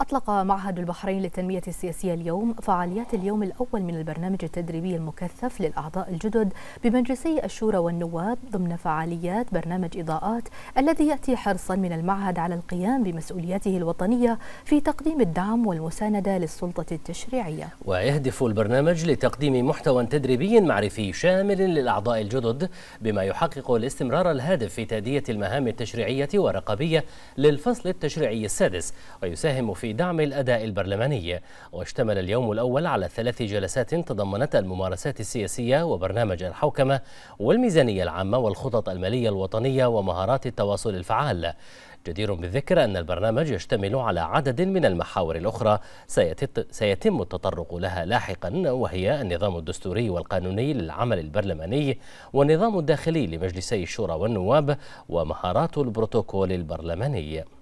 أطلق معهد البحرين للتنمية السياسية اليوم فعاليات اليوم الأول من البرنامج التدريبي المكثف للأعضاء الجدد بمجلسي الشورى والنواب ضمن فعاليات برنامج إضاءات الذي يأتي حرصا من المعهد على القيام بمسؤولياته الوطنية في تقديم الدعم والمساندة للسلطة التشريعية ويهدف البرنامج لتقديم محتوى تدريبي معرفي شامل للأعضاء الجدد بما يحقق الاستمرار الهادف في تأدية المهام التشريعية والرقابية للفصل التشريعي السادس ويساهم في في دعم الأداء البرلماني واشتمل اليوم الأول على ثلاث جلسات تضمنت الممارسات السياسية وبرنامج الحوكمة والميزانية العامة والخطط المالية الوطنية ومهارات التواصل الفعال جدير بالذكر أن البرنامج يشتمل على عدد من المحاور الأخرى سيتم التطرق لها لاحقا وهي النظام الدستوري والقانوني للعمل البرلماني والنظام الداخلي لمجلسي الشورى والنواب ومهارات البروتوكول البرلماني